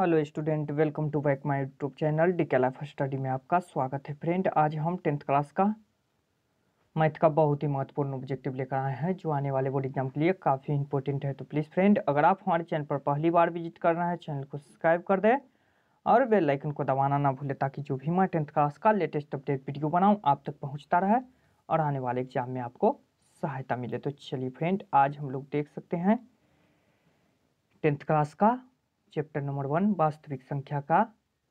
hello student welcome to back my YouTube channel D K life study में आपका स्वागत है फ्रेंड आज हम टेंथ क्लास का मैथ का बहुत ही महत्वपूर्ण ऑब्जेक्टिव लेकर आए हैं जो आने वाले बोर्ड एग्जाम के लिए काफ़ी इंपॉर्टेंट है तो प्लीज़ फ्रेंड अगर आप हमारे चैनल पर पहली बार विजिट कर रहे हैं चैनल को सब्सक्राइब कर दें और बेलाइकन को दबाना ना भूलें ताकि जो भी मैं टेंथ क्लास का लेटेस्ट अपडेट वीडियो बनाऊँ आप तक पहुँचता रहे और आने वाले एग्जाम में आपको सहायता मिले तो चलिए फ्रेंड आज हम लोग देख सकते हैं टेंथ क्लास का चैप्टर नंबर वन वास्तविक संख्या का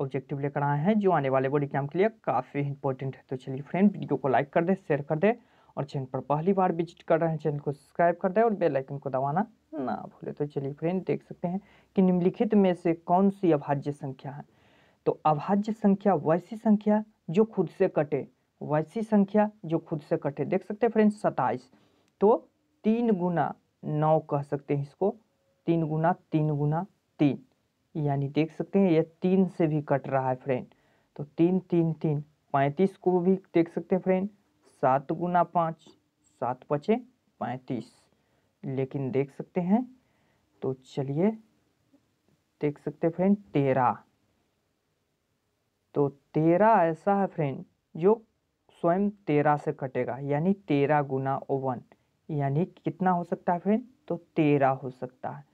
ऑब्जेक्टिव लेकर आए हैं जो आने वाले बोर्ड एग्जाम के लिए काफ़ी इंपॉर्टेंट है तो चलिए फ्रेंड वीडियो को लाइक कर दे शेयर कर दे और चैनल पर पहली बार विजिट कर रहे हैं चैनल को सब्सक्राइब कर दे और बेल आइकन को दबाना ना भूले तो चलिए फ्रेंड देख सकते हैं कि निम्नलिखित में से कौन सी अभाज्य संख्या है तो अभाज्य संख्या वैसी संख्या जो खुद से कटे वैसी संख्या जो खुद से कटे देख सकते हैं फ्रेंड सताइस तो तीन गुना नौ कह सकते हैं इसको तीन गुना तीन गुना तीन यानी देख सकते हैं यह तीन से भी कट रहा है फ्रेंड तो तीन तीन तीन पैंतीस को भी देख सकते हैं फ्रेंड सात गुना पाँच सात पचे पैंतीस लेकिन देख सकते हैं तो चलिए देख सकते हैं फ्रेंड तेरह तो तेरह ऐसा है फ्रेंड जो स्वयं तेरह से कटेगा यानी तेरह गुना ओवन यानी कितना हो सकता है फ्रेंड तो तेरह हो सकता है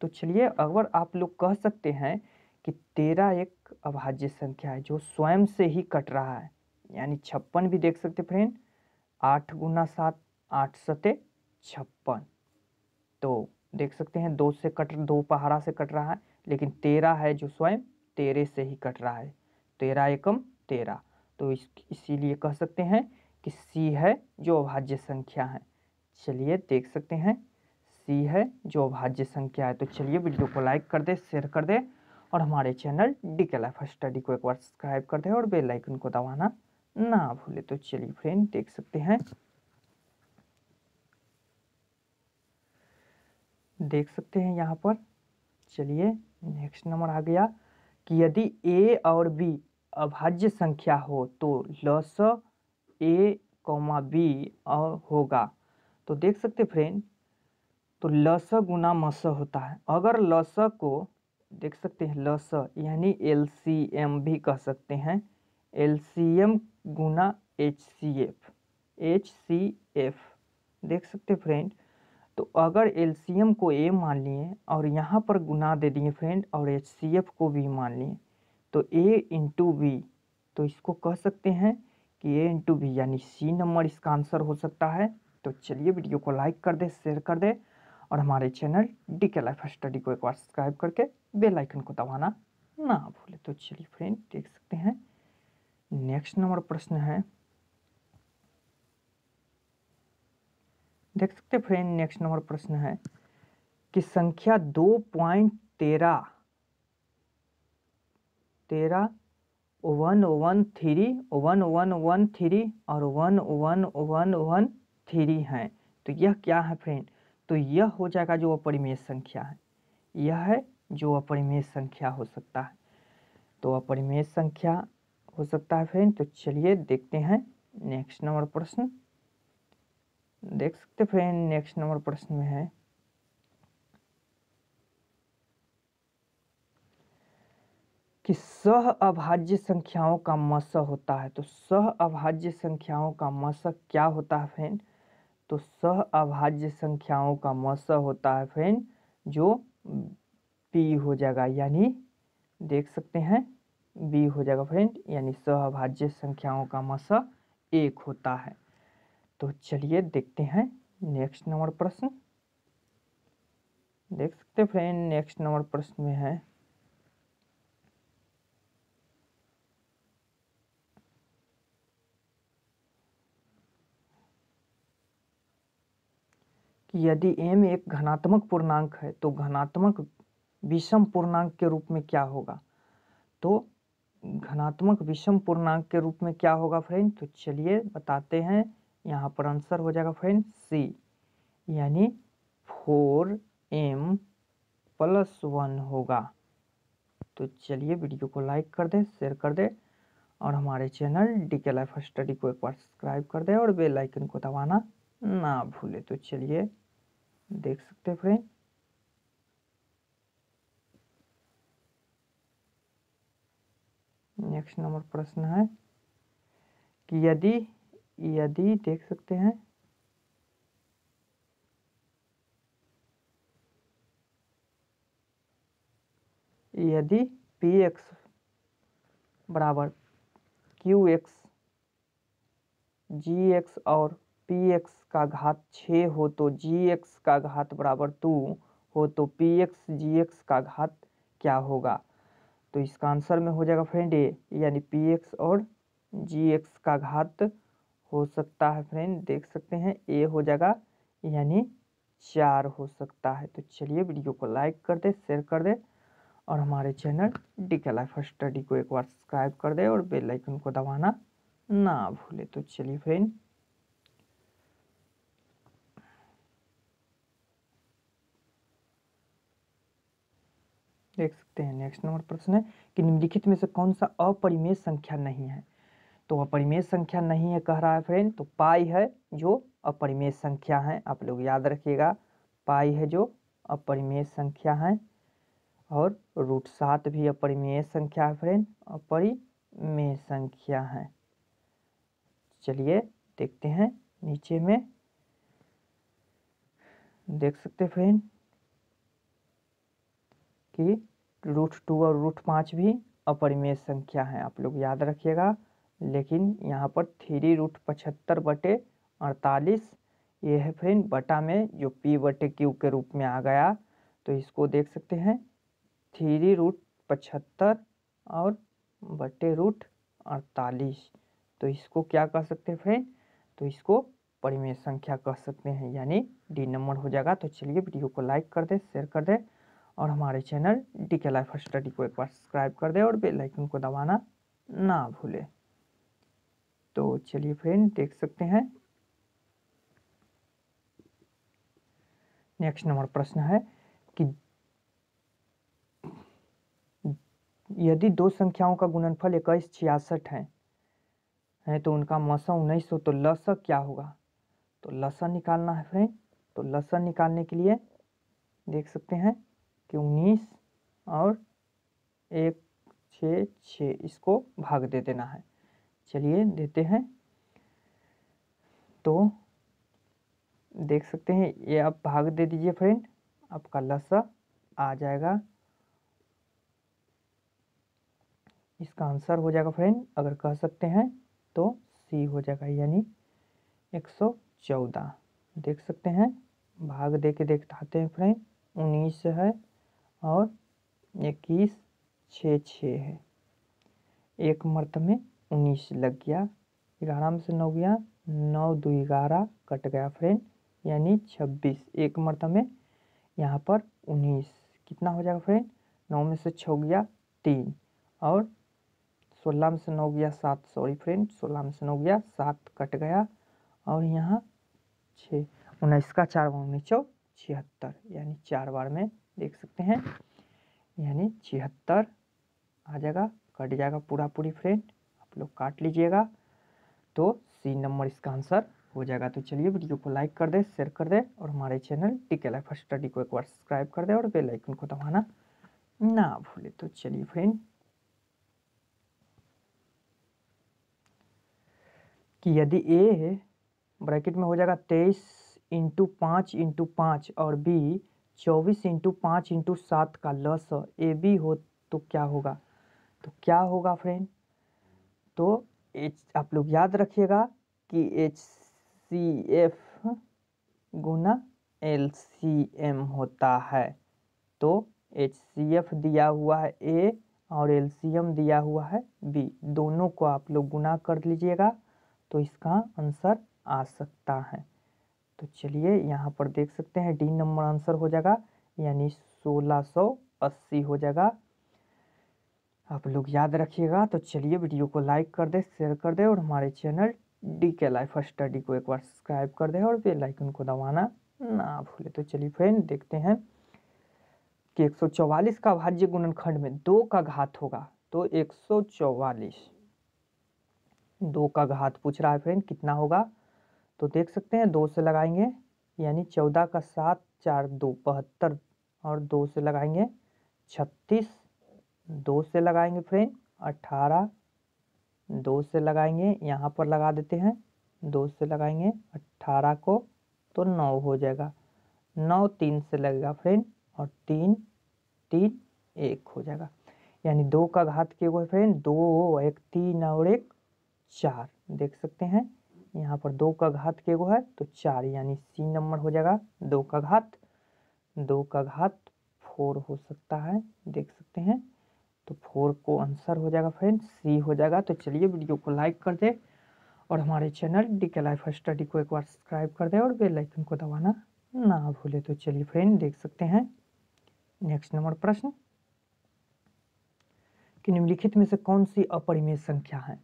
तो चलिए अगर आप लोग कह सकते हैं कि तेरह एक अभाज्य संख्या है जो स्वयं से ही कट रहा है यानी छप्पन भी देख सकते फ्रेंड आठ गुना सात आठ सते छप्पन तो देख सकते हैं दो से कट दो पहाड़ा से कट रहा है लेकिन तेरह है जो स्वयं तेरह से ही कट रहा है तेरह एकम तेरह तो इस इसीलिए कह सकते हैं कि सी है जो अभाज्य संख्या है चलिए देख सकते हैं सी है जो भाज्य संख्या है तो चलिए वीडियो को लाइक कर दे शेयर कर दे और हमारे channel D K life study को एक बार सब्सक्राइब कर दे और बेल आइकन को दबाना ना भूले तो चलिए फ्रेंड देख सकते हैं देख सकते हैं यहाँ पर चलिए नेक्स्ट नंबर आ गया कि यदि ए और बी अभाज्य संख्या हो तो लस ए कौमा बी और होगा तो देख सकते फ्रेंड तो लस गुना मस होता है अगर लस को देख सकते हैं लस यानी एल भी कह सकते हैं एल सी एम गुना H C F H C F देख सकते फ्रेंड तो अगर एल सी एम को ए मान लिए और यहाँ पर गुना दे दिए फ्रेंड और एच सी एफ को भी मान लिए तो ए इंटू बी तो इसको कह सकते हैं कि ए इंटू बी यानी सी नंबर इसका आंसर हो सकता है तो चलिए वीडियो को लाइक कर दे शेयर कर दे और हमारे channel D K life study को एक बार सब्सक्राइब करके बेल आइकन को दबाना ना भूले तो चलिए फ्रेंड देख सकते हैं नेक्स्ट नंबर प्रश्न है देख सकते फ्रेंड नेक्स्ट नंबर प्रश्न है कि संख्या दो पॉइंट तेरह तेरह one one three one one one three और one one one one three है तो यह क्या है फ्रेंड तो यह हो जाएगा जो अपरिमेय संख्या है यह है जो अपरिमेय संख्या हो सकता है तो अपरिमेय संख्या हो सकता है फ्रेंड तो चलिए देखते हैं नेक्स्ट नंबर प्रश्न देख सकते फ्रेंड नेक्स्ट नंबर प्रश्न में है कि सह अभाज्य संख्याओं का मस होता है तो सह अभाज्य संख्याओं का मस क्या होता है फ्रेंड तो सह अभाज्य संख्याओं का मस होता है फ्रेंड जो बी हो जाएगा यानी देख सकते हैं बी हो जाएगा फ्रेंड यानी अभाज्य संख्याओं का मस एक होता है तो चलिए देखते हैं नेक्स्ट नंबर प्रश्न देख सकते हैं फ्रेंड नेक्स्ट नंबर प्रश्न में है यदि m एक घनात्मक पूर्णांक है तो घनात्मक विषम पूर्णांक के रूप में क्या होगा तो घनात्मक विषम पूर्णांक के रूप में क्या होगा फ्रेंड तो चलिए बताते हैं यहाँ पर आंसर हो जाएगा फ्रेंड सी यानी फोर एम प्लस वन होगा तो चलिए वीडियो को लाइक कर दें शेयर कर दें और हमारे channel D K life study को एक बार सब्सक्राइब कर दें और बेल आइकन को दबाना ना भूले तो चलिए देख सकते हैं फ्रेंड नेक्स्ट नंबर प्रश्न है कि यदि यदि देख सकते हैं यदि पी एक्स बराबर क्यू एक्स जी एक्स और पी एक्स का घात छः हो तो जी एक्स का घात बराबर टू हो तो पी एक्स जी एक्स का घात क्या होगा तो इसका आंसर में हो जाएगा फ्रेंड ए यानी पी एक्स और जी एक्स का घात हो सकता है फ्रेंड देख सकते हैं ए हो जाएगा यानी चार हो सकता है तो चलिए वीडियो को लाइक कर दे शेयर कर दे और हमारे channel D K life study को एक बार सब्सक्राइब कर दे और बेल आइकन को दबाना ना भूले तो चलिए फ्रेंड देख सकते हैं नेक्स्ट नंबर प्रश्न है कि निम्नलिखित में से कौन सा अपरिमेय संख्या नहीं है तो अपरिमेय संख्या नहीं है कह रहा है फ्रेंड तो पाई है जो अपरिमेय संख्या है आप लोग याद रखिएगा पाई है जो अपरिमेय संख्या है और रूट सात भी अपरिमेय संख्या है फ्रेंड अपरिमेय संख्या है चलिए देखते हैं नीचे में देख सकते फ्रेंड कि रूट टू और रूट पाँच भी अपरिमेय संख्या है आप लोग याद रखिएगा लेकिन यहाँ पर थ्री रूट पचहत्तर बटे अड़तालीस ये है फ्रेंड बटा में जो पी बटे क्यू के रूप में आ गया तो इसको देख सकते हैं थ्री रूट पचहत्तर और बटे रूट अड़तालीस तो इसको क्या कह सकते हैं फ्रेंड तो इसको परिमेय संख्या कह सकते हैं यानी डी नंबर हो जाएगा तो चलिए वीडियो को लाइक कर दें शेयर कर दें और हमारे channel D K life study को एक बार सब्सक्राइब कर दें और बेल आइकन को दबाना ना भूलें तो चलिए फ्रेंड देख सकते हैं नेक्स्ट नंबर प्रश्न है कि यदि दो संख्याओं का गुणनफल इक्कीस छियासठ है है तो उनका मसा उन्नीस सौ तो लस क्या होगा तो लसन निकालना है फ्रेंड तो लसन निकालने के लिए देख सकते हैं कि उन्नीस और एक छः छः इसको भाग दे देना है चलिए देते हैं तो देख सकते हैं ये आप भाग दे दीजिए फ्रेंड आपका लसा आ जाएगा इसका आंसर हो जाएगा फ्रेंड अगर कह सकते हैं तो सी हो जाएगा यानी एक सौ चौदह देख सकते हैं भाग दे के देखते हैं फ्रेंड उन्नीस है और इक्कीस छः छः है एक मर्त में उन्नीस लग गया ग्यारह में से नौ गया नौ दो ग्यारह कट गया फ्रेंड यानी छब्बीस एक मर्त में यहाँ पर उन्नीस कितना हो जाएगा फ्रेंड नौ में से छः गया तीन और सोलह में से नौ गया सात सॉरी फ्रेंड सोलह में से नौ गया सात कट गया और यहाँ छः उन्नीस का चार बार उन्नीस सौ छिहत्तर यानी चार बार में देख सकते हैं यानी छिहत्तर आ जाएगा कट जाएगा पूरा पूरी फ्रेंड आप लोग काट लीजिएगा तो सी नंबर इसका आंसर हो जाएगा तो चलिए वीडियो को लाइक कर दे शेयर कर दे और हमारे चैनल टीके लाइफ स्टडी को एक बार सब्सक्राइब कर दे और बेल आइकन को दबाना ना भूले तो चलिए फ्रेंड कि यदि ए ब्रैकेट में हो जाएगा तेईस इंटू पाँच इंटू पाँच और बी चौबीस इंटू पाँच इंटू सात का लस ए बी हो तो क्या होगा तो क्या होगा फ्रेंड तो एच आप लोग याद रखिएगा कि एच सी एफ गुना एल सी एम होता है तो एच सी एफ दिया हुआ है ए और एल सी एम दिया हुआ है बी दोनों को आप लोग गुना कर लीजिएगा तो इसका आंसर आ सकता है तो चलिए यहाँ पर देख सकते हैं डी नंबर आंसर हो जाएगा यानी सोलह सौ अस्सी हो जाएगा आप लोग याद रखिएगा तो चलिए वीडियो को लाइक कर दे शेयर कर दे और हमारे channel D K life study को एक बार सब्सक्राइब कर दे और बेल आइकन को दबाना ना भूले तो चलिए फ्रेंड देखते हैं कि 144 का भाज्य गुणनखंड में दो का घात होगा तो 144 दो का घात पूछ रहा है फ्रेंड कितना होगा तो देख सकते हैं दो से लगाएंगे यानी चौदह का सात चार दो बहत्तर और दो से लगाएंगे छत्तीस दो से लगाएंगे फ्रेंड अट्ठारह दो से लगाएंगे यहाँ पर लगा देते हैं दो से लगाएंगे अट्ठारह को तो नौ हो जाएगा नौ तीन से लगेगा फ्रेंड और तीन तीन एक हो जाएगा यानी दो का घात के हुए फ्रेंड दो एक तीन और एक चार देख सकते हैं यहाँ पर दो का घात के गो है तो चार यानी सी नंबर हो जाएगा दो का घात दो का घात फोर हो सकता है देख सकते हैं तो फोर को आंसर हो जाएगा फ्रेंड सी हो जाएगा तो चलिए वीडियो को लाइक कर दे और हमारे channel D K life study को एक बार सब्सक्राइब कर दे और बेल आइकन को दबाना ना भूले तो चलिए फ्रेंड देख सकते हैं नेक्स्ट नंबर प्रश्न कि निम्नलिखित में से कौन सी अपरिमेय संख्या है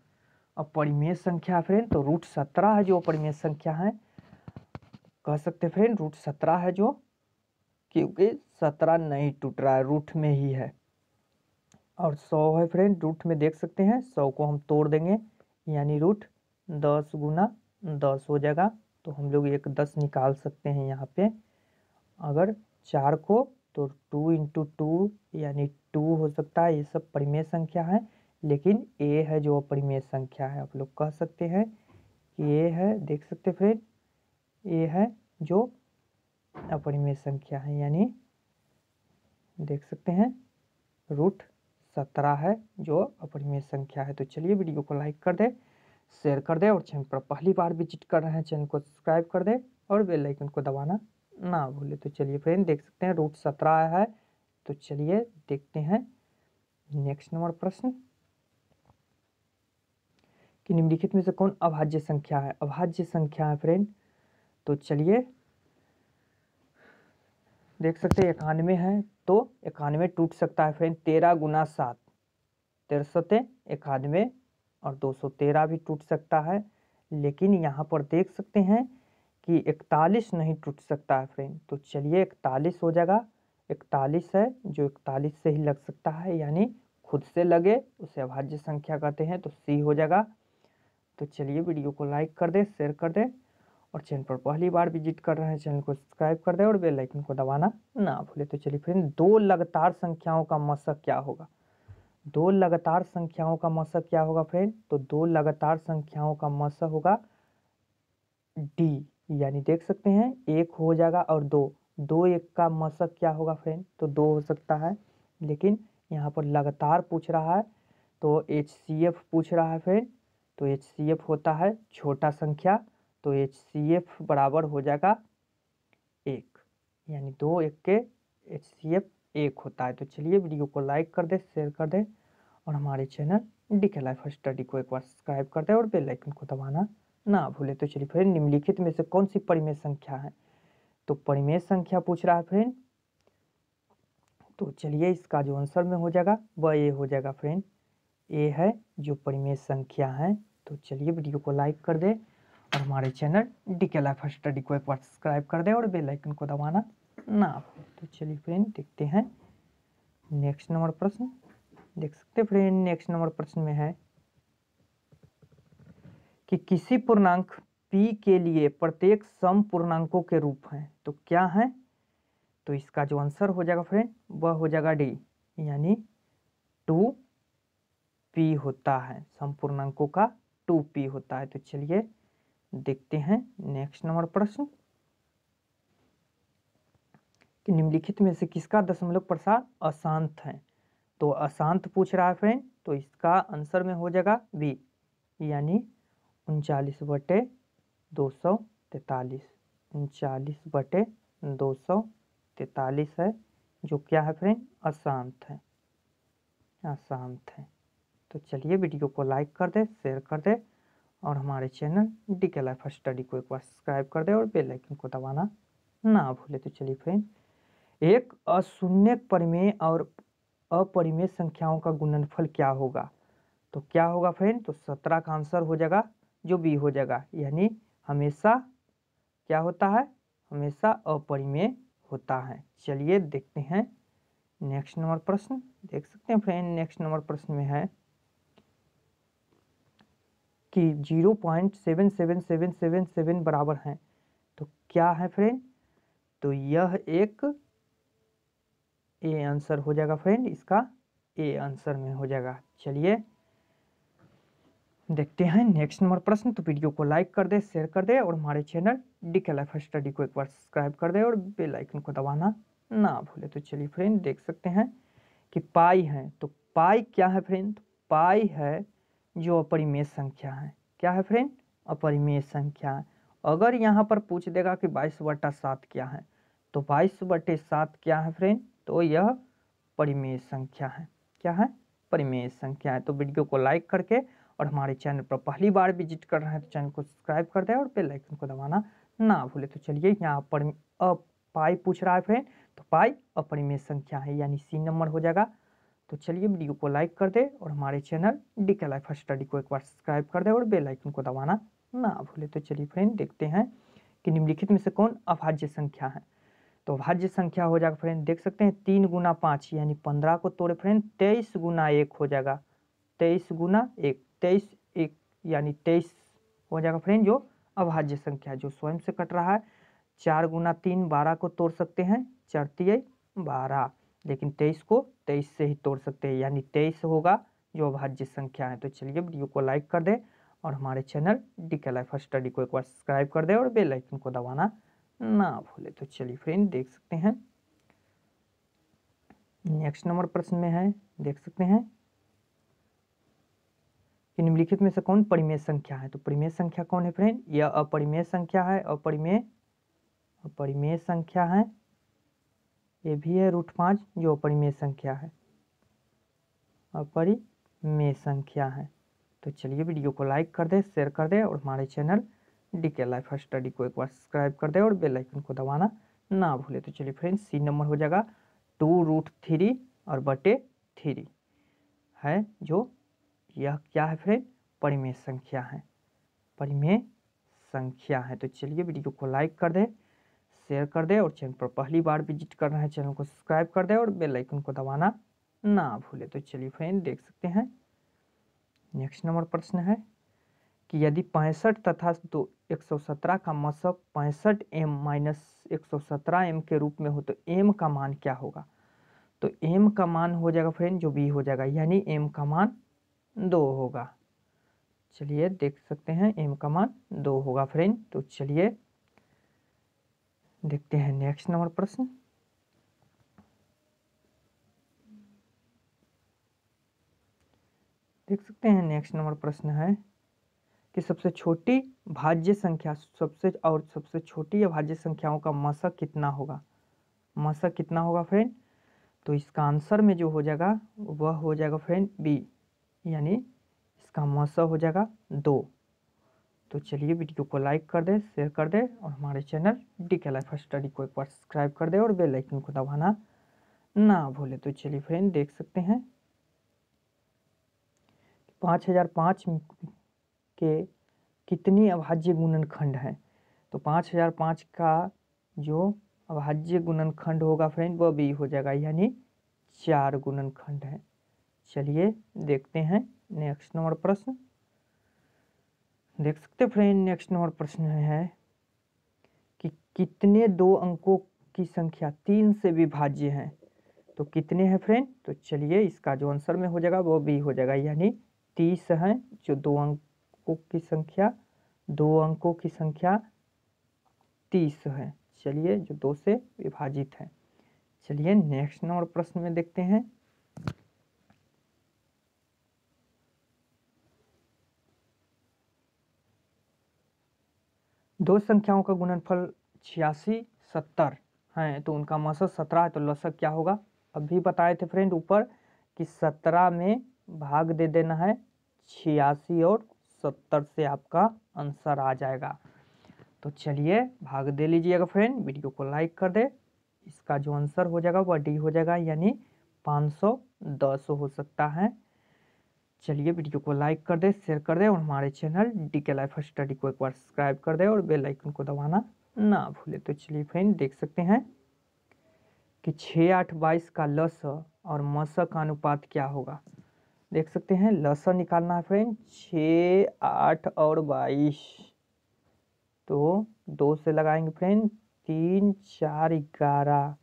अपरिमेय संख्या है फ्रेंड तो रूट सत्रह है जो अपरिमेय संख्या है कह सकते फ्रेंड रूट सत्रह है जो क्योंकि सत्रह नहीं टूट रहा है रूट में ही है और सौ है फ्रेंड रूट में देख सकते हैं सौ को हम तोड़ देंगे यानी रूट दस गुना दस हो जाएगा तो हम लोग एक दस निकाल सकते हैं यहाँ पे अगर चार को तो टू इंटू टू यानी टू हो सकता है ये सब परिमेय संख्या है लेकिन ए है जो अपरिमेय संख्या है आप लोग कह सकते हैं कि ए है देख सकते फ्रेंड ए है जो अपरिमेय संख्या है यानी देख सकते हैं रूट सत्रह है जो अपरिमेय संख्या है तो चलिए वीडियो को लाइक कर दे शेयर कर दे और चैनल पर पहली बार विजिट कर रहे हैं चैनल को सब्सक्राइब कर दे और बेल आइकन को दबाना ना भूले तो चलिए फ्रेंड देख सकते हैं रूट सत्रह है तो चलिए देखते हैं नेक्स्ट नंबर प्रश्न कि निम्नलिखित में से कौन अभाज्य संख्या है अभाज्य संख्या है फ्रेंड तो चलिए देख सकते हैं इक्यानवे है तो इक्यानवे टूट सकता है फ्रेंड तेरह गुना सात तिरसठ इक्यानवे और दो सौ तेरह भी टूट सकता है लेकिन यहाँ पर देख सकते हैं कि इकतालीस नहीं टूट सकता है फ्रेंड तो चलिए इकतालीस हो जाएगा इकतालीस है जो इकतालीस से ही लग सकता है यानी खुद से लगे उसे अभाज्य संख्या कहते हैं तो सी हो जाएगा तो चलिए वीडियो को लाइक कर दें शेयर कर दें और चैनल पर पहली बार विजिट कर रहे हैं चैनल को सब्सक्राइब कर दें और बेल आइकन को दबाना ना भूले तो चलिए फ्रेंड दो लगातार संख्याओं का मशक क्या होगा दो लगातार संख्याओं का मशक क्या होगा फ्रेंड तो दो लगातार संख्याओं का मशक होगा डी यानी देख सकते हैं एक हो जाएगा और दो दो एक का मशक क्या होगा फ्रेंड तो दो हो सकता है लेकिन यहाँ पर लगातार पूछ रहा है तो एच पूछ रहा है फ्रेंड तो एच सी एफ होता है छोटा संख्या तो एच सी एफ बराबर हो जाएगा एक यानी दो एक के एच सी एफ एक होता है तो चलिए वीडियो को लाइक कर दें शेयर कर दें और हमारे channel D K life study को एक बार सब्सक्राइब कर दें और बेल आइकन को दबाना ना भूलें तो चलिए फ्रेंड निम्नलिखित में से कौन सी परिमेय संख्या है तो परिमेय संख्या पूछ रहा है फ्रेंड तो चलिए इसका जो आंसर में हो जाएगा वह ये हो जाएगा फ्रेंड ए है जो परिमेय संख्या है तो चलिए वीडियो को लाइक कर दे और हमारे channel D K life study को एक बार सब्सक्राइब कर दे और बेल आइकन को दबाना ना तो चलिए फ्रेंड देखते हैं नेक्स्ट नंबर प्रश्न देख सकते फ्रेंड नेक्स्ट नंबर प्रश्न में है कि किसी पूर्णांक p के लिए प्रत्येक सम पूर्णांकों के रूप हैं तो क्या है तो इसका जो आंसर हो जाएगा फ्रेंड वह हो जाएगा डी यानी टू पी होता है संपूर्णांकों का टू पी होता है तो चलिए देखते हैं नेक्स्ट नंबर प्रश्न कि निम्नलिखित में से किसका दशमलव प्रसार अशांत है तो अशांत पूछ रहा है फ्रेंड तो इसका आंसर में हो जाएगा बी यानी उनचालीस बटे दो सौ तैतालीस उनचालीस बटे दो सौ तैतालीस है जो क्या है फ्रेंड अशांत है अशांत है तो चलिए वीडियो को लाइक कर दे शेयर कर दे और हमारे channel D K life study को एक बार सब्सक्राइब कर दे और बेल आइकन को दबाना ना भूले तो चलिए फ्रेंड एक अशून्य परिमेय और अपरिमेय संख्याओं का गुणनफल क्या होगा तो क्या होगा फ्रेंड तो सत्रह का आंसर हो जाएगा जो बी हो जाएगा यानी हमेशा क्या होता है हमेशा अपरिमेय होता है चलिए देखते हैं नेक्स्ट नंबर प्रश्न देख सकते हैं फ्रेंड नेक्स्ट नंबर प्रश्न में है कि 0.77777 बराबर हैं तो क्या है फ्रेंड तो यह एक ए आंसर हो जाएगा फ्रेंड इसका ए आंसर में हो जाएगा चलिए देखते हैं नेक्स्ट नंबर प्रश्न तो वीडियो को लाइक कर दे शेयर कर दे और हमारे channel D K life study को एक बार सब्सक्राइब कर दे और बेल आइकन को दबाना ना भूले तो चलिए फ्रेंड देख सकते हैं कि पाई है तो पाई क्या है फ्रेंड पाई है जो अपरिमेय संख्या है क्या है फ्रेंड अपरिमेय संख्या है अगर यहाँ पर पूछ देगा कि बाईस बटा सात क्या है तो बाईस बटे सात क्या है फ्रेंड तो यह परिमेय संख्या है क्या है परिमेय संख्या है तो वीडियो को लाइक करके और हमारे चैनल पर पहली बार विजिट कर रहे हैं तो चैनल को सब्सक्राइब कर दें और बेल आइकन को दबाना ना भूले तो चलिए यहाँ पर पाई पूछ रहा है फ्रेंड तो पाई अपरिमेय संख्या है यानी सी नंबर हो जाएगा तो चलिए वीडियो को लाइक कर दे और हमारे channel D K life study को एक बार सब्सक्राइब कर दे और बेल आइकन को दबाना ना भूले तो चलिए फ्रेंड देखते हैं कि निम्नलिखित में से कौन अभाज्य संख्या है तो अभाज्य संख्या हो जाएगा फ्रेंड देख सकते हैं तीन गुना पाँच यानी पंद्रह को तोड़े फ्रेंड तेईस गुना एक हो जाएगा तेईस गुना एक तेईस एक यानी तेईस हो जाएगा फ्रेंड जो अभाज्य संख्या जो स्वयं से कट रहा है चार गुना तीन बारह को तोड़ सकते हैं चरतीय बारह लेकिन तेईस को तेईस से ही तोड़ सकते हैं यानी तेईस होगा जो अभाज्य संख्या है तो चलिए वीडियो को लाइक कर दें और हमारे channel D K life study को एक बार सब्सक्राइब कर दें और बेल आइकन को दबाना ना भूले तो चलिए फ्रेंड देख सकते हैं नेक्स्ट नंबर प्रश्न में है देख सकते हैं कि निम्नलिखित में से कौन परिमेय संख्या है तो परिमेय संख्या कौन है फ्रेंड यह अपरिमेय संख्या है अपरिमेय अपरिमेय संख्या है ये भी है रूट पाँच जो अपरिमेय संख्या है अपरिमेय संख्या है तो चलिए वीडियो को लाइक कर दें शेयर कर दें और हमारे channel D K life study को एक बार सब्सक्राइब कर दें और बेल आइकन को दबाना ना भूले तो चलिए फ्रेंड्स सी नंबर हो जाएगा टू रूट थ्री और बटे थ्री है जो यह क्या है फ्रेंड परिमेय संख्या है परिमेय संख्या है तो चलिए वीडियो को लाइक कर दें शेयर कर दें और चैनल पर पहली बार विजिट कर रहे हैं चैनल को सब्सक्राइब कर दें और बेल आइकन को दबाना ना भूलें तो चलिए फ्रेंड देख सकते हैं नेक्स्ट नंबर प्रश्न है कि यदि पैंसठ तथा दो एक सौ सत्रह का मसब पैंसठ एम माइनस एक सौ सत्रह एम के रूप में हो तो एम का मान क्या होगा तो एम का मान हो जाएगा फ्रेंड जो बी हो जाएगा यानी एम का मान दो होगा चलिए देख सकते हैं एम का मान दो होगा फ्रेंड तो चलिए देखते हैं नेक्स्ट नंबर प्रश्न देख सकते हैं नेक्स्ट नंबर प्रश्न है कि सबसे छोटी भाज्य संख्या सबसे और सबसे छोटी या भाज्य संख्याओं का मसा कितना होगा मसा कितना होगा फ्रेंड तो इसका आंसर में जो हो जाएगा वह हो जाएगा फ्रेंड बी यानी इसका मसा हो जाएगा दो तो चलिए वीडियो को लाइक कर दें शेयर कर दें और हमारे channel D K life study को एक बार सब्सक्राइब कर दें और बेल आइकन को दबाना ना भूलें तो चलिए फ्रेंड देख सकते हैं पाँच हजार पाँच के कितनी अभाज्य गुणनखंड हैं तो पाँच हजार पाँच का जो अभाज्य गुणनखंड होगा फ्रेंड वह भी हो जाएगा यानी चार गुणनखंड है चलिए देखते हैं नेक्स्ट नंबर प्रश्न देख सकते फ्रेंड नेक्स्ट नंबर प्रश्न है कि कितने दो अंकों की संख्या तीन से विभाज्य है तो कितने हैं फ्रेंड तो चलिए इसका जो आंसर में हो जाएगा वो बी हो जाएगा यानी तीस है जो दो अंकों की संख्या दो अंकों की संख्या तीस है चलिए जो दो से विभाजित है चलिए नेक्स्ट नंबर प्रश्न में देखते हैं दो संख्याओं का गुणनफल छियासी सत्तर है तो उनका मसद सत्रह है तो लसक क्या होगा अभी बताए थे फ्रेंड ऊपर कि सत्रह में भाग दे देना है छियासी और सत्तर से आपका आंसर आ जाएगा तो चलिए भाग दे लीजिएगा फ्रेंड वीडियो को लाइक कर दे इसका जो आंसर हो जाएगा वह डी हो जाएगा यानी 510 हो सकता है चलिए वीडियो को लाइक कर दे शेयर कर दे और हमारे channel D K life study को एक बार सब्सक्राइब कर दे और बेल आइकन को दबाना ना भूले तो चलिए फ्रेंड देख सकते हैं कि छः आठ बाईस का लस और मस का अनुपात क्या होगा देख सकते हैं लस निकालना है फ्रेंड छ आठ और बाईस तो दो से लगाएंगे फ्रेंड तीन चार ग्यारह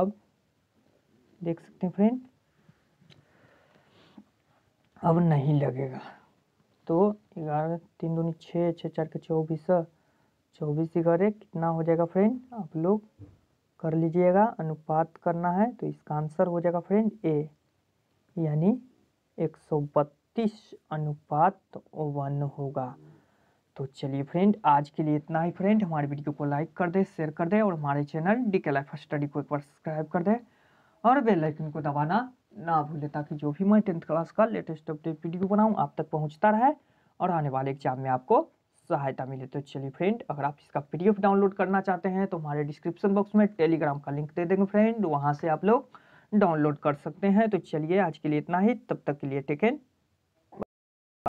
अब देख सकते हैं फ्रेंड अब नहीं लगेगा तो ग्यारह तीन दो छः छः चार के चौबीस चौबीस ग्यारह कितना हो जाएगा फ्रेंड आप लोग कर लीजिएगा अनुपात करना है तो इसका आंसर हो जाएगा फ्रेंड ए यानी एक सौ बत्तीस अनुपात वन होगा तो चलिए फ्रेंड आज के लिए इतना ही फ्रेंड हमारे वीडियो को लाइक कर दे शेयर कर दे और हमारे channel D K life study को एक बार सब्सक्राइब कर दे और बेल आइकन को दबाना ना भूलें ताकि जो भी मैं टेंथ क्लास का लेटेस्ट अपडेट वीडियो बनाऊँ आप तक पहुँचता रहे और आने वाले एग्जाम में आपको सहायता मिले तो चलिए फ्रेंड अगर आप इसका पी डाउनलोड करना चाहते हैं तो हमारे डिस्क्रिप्शन बॉक्स में टेलीग्राम का लिंक दे देंगे फ्रेंड वहाँ से आप लोग डाउनलोड कर सकते हैं तो चलिए आज के लिए इतना ही तब तक के लिए टेकन